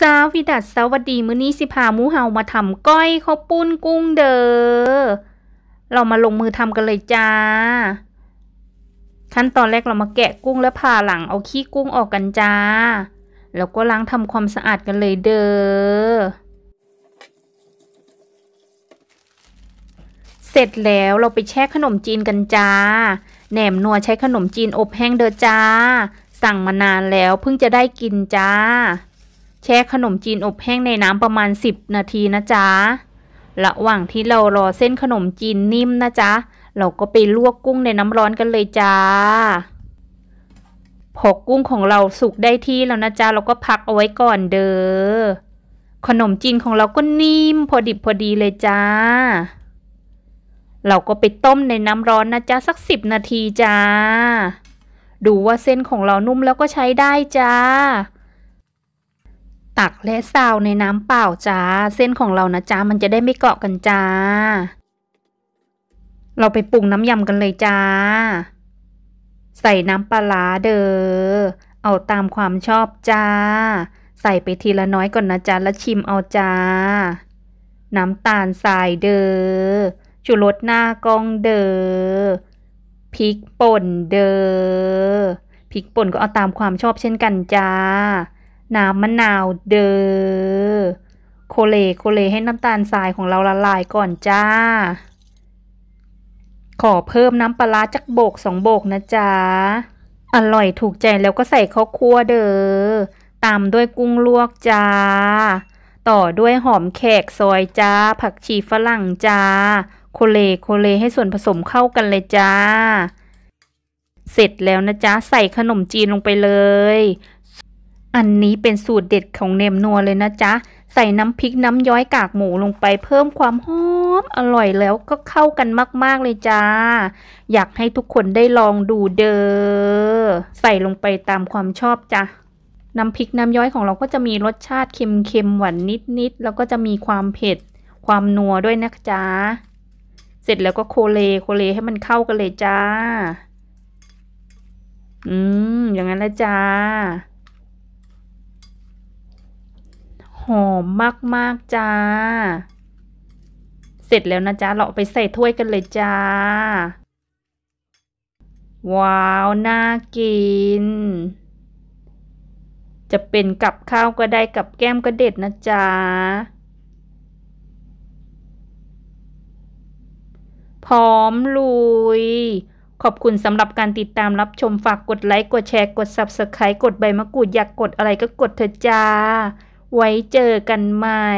สาวิดัสสวัสดีมื้อนี้สิพาหมูเฮามาทำก้อยข้าวปุ้นกุ้งเด้อเรามาลงมือทำกันเลยจ้า ขั้นตอนแรกเรามาแกะกุ้งและผ่าหลังเอาขี้กุ้งออกกันจ้าแล้วก็ล้างทำความสะอาดกันเลยเด้อเสร็จแล้วเราไปแช่ขนมจีนกันจ้าแหนมนัวใช้ขนมจีนอบแห้งเด้อจ้า สั่งมานานแล้วเพิ่งจะได้กินจ้าแช่ขนมจีนอบแห้งในน้ำประมาณ 10 นาทีนะจ๊ะ ระหว่างที่เรารอเส้นขนมจีนนิ่มนะจ๊ะ เราก็ไปลวกกุ้งในน้ำร้อนกันเลยจ้า พอกุ้งของเราสุกได้ที่แล้วนะจ๊ะ เราก็พักเอาไว้ก่อนเด้อ ขนมจีนของเราก็นิ่มพอดิบพอดีเลยจ้า เราก็ไปต้มในน้ำร้อนนะจ๊ะสักสิบนาทีจ้า ดูว่าเส้นของเรานุ่มแล้วก็ใช้ได้จ้าตักและซาวในน้ำเปล่าจ้า เส้นของเรานะจ้ามันจะได้ไม่เกาะกันจ้า เราไปปรุงน้ำยำกันเลยจ้า ใส่น้ำปลาเด้อเอาตามความชอบจ้า ใส่ไปทีละน้อยก่อนนะจ้าแล้วชิมเอาจ้า น้ำตาลทรายเด้อจุรสหน้ากองเด้อพริกป่นเด้อพริกป่นก็เอาตามความชอบเช่นกันจ้าน้ำมะนาวเดอโคเลโคเลให้น้ำตาลทรายของเราละลายก่อนจ้า ขอเพิ่มน้ำปลาจักโบกสองโบก นะจ๊ะอร่อยถูกใจแล้วก็ใส่ข้าวคั่วเดออตามด้วยกุ้งลวกจ้า ต่อด้วยหอมแขก ซอยจ้า ผักชีฝรั่งจ้า โคเลโคเลให้ส่วนผสมเข้ากันเลยจ้า เสร็จแล้วนะจ๊ะใส่ขนมจีนลงไปเลยอันนี้เป็นสูตรเด็ดของเนมนัวเลยนะจ๊ะ ใส่น้ำพริกน้ำย้อยกากหมูลงไปเพิ่มความหอมอร่อยแล้วก็เข้ากันมากๆเลยจ้า อยากให้ทุกคนได้ลองดูเด้อใส่ลงไปตามความชอบจ้ะน้ำพริกน้ำย้อยของเราก็จะมีรสชาติเค็มๆ หวานนิดๆ แล้วก็จะมีความเผ็ด ความนัวด้วยนะจ๊ะเสร็จแล้วก็โคเลโคเลให้มันเข้ากันเลยจ้า อืมอย่างนั้นละจ้าหอมมากๆจ้า เสร็จแล้วนะจ๊ะเราไปใส่ถ้วยกันเลยจ้า ว้าว น่ากิน จะเป็นกับข้าวก็ได้กับแก้มก็เด็ดนะจ๊ะพร้อมลุย ขอบคุณสำหรับการติดตามรับชมฝากกดไลค์ กดแชร์ กด Subscribe กดใบมะกรูดอยากกดอะไรก็กดเถอะจ้าไว้เจอกันใหม่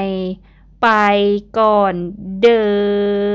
ไปก่อนเด้อ